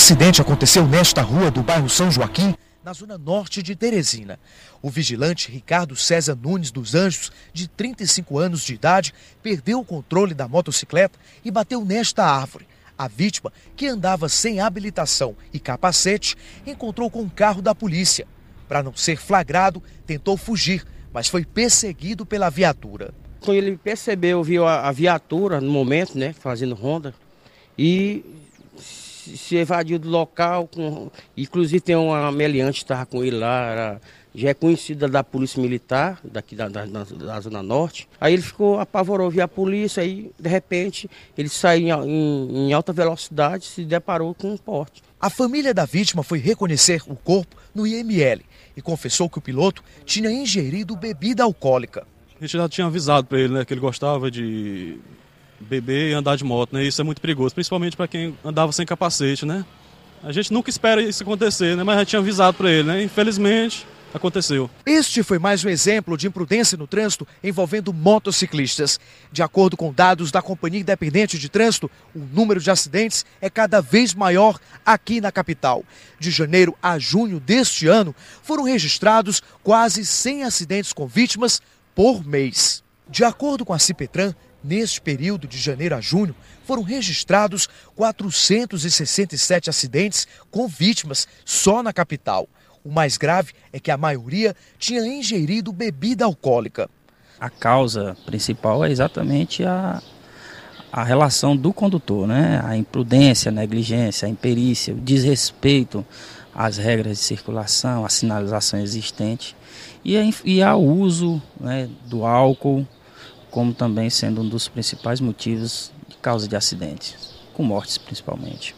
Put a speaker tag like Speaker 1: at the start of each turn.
Speaker 1: acidente aconteceu nesta rua do bairro São Joaquim, na zona norte de Teresina. O vigilante Ricardo César Nunes dos Anjos, de 35 anos de idade, perdeu o controle da motocicleta e bateu nesta árvore. A vítima, que andava sem habilitação e capacete, encontrou com um carro da polícia. Para não ser flagrado, tentou fugir, mas foi perseguido pela viatura. Quando então, ele
Speaker 2: percebeu, viu a, a viatura no momento, né, fazendo ronda, e se evadiu do local. Com, inclusive tem uma ameliante que estava com ele lá, era, já é conhecida da Polícia Militar, daqui da, da, da, Zona Norte. Aí ele ficou, apavorou, viu a polícia, aí de repente ele saiu em, em alta velocidade se
Speaker 1: deparou com um porte. A família da vítima foi reconhecer o corpo no IML e
Speaker 3: confessou que o piloto tinha ingerido bebida alcoólica. A gente já tinha avisado para ele né, que ele gostava de beber e andar de moto, né? Isso é muito perigoso, principalmente para quem andava sem capacete, né? A gente nunca espera isso acontecer, né? Mas já tinha avisado para ele, né? Infelizmente, aconteceu.
Speaker 1: Este foi mais um exemplo de imprudência no trânsito envolvendo motociclistas. De acordo com dados da Companhia Independente de Trânsito, o número de acidentes é cada vez maior aqui na capital. De janeiro a junho deste ano, foram registrados quase 100 acidentes com vítimas por mês. De acordo com a Cipetran, Neste período de janeiro a junho, foram registrados 467 acidentes com vítimas só na capital. O mais grave é que a maioria tinha ingerido bebida alcoólica. A causa principal
Speaker 4: é exatamente a, a relação do condutor, né? A imprudência, a negligência, a imperícia, o desrespeito às regras de circulação, à sinalização existente e, a, e ao uso né, do álcool como também sendo um dos principais motivos de causa de acidentes, com mortes principalmente.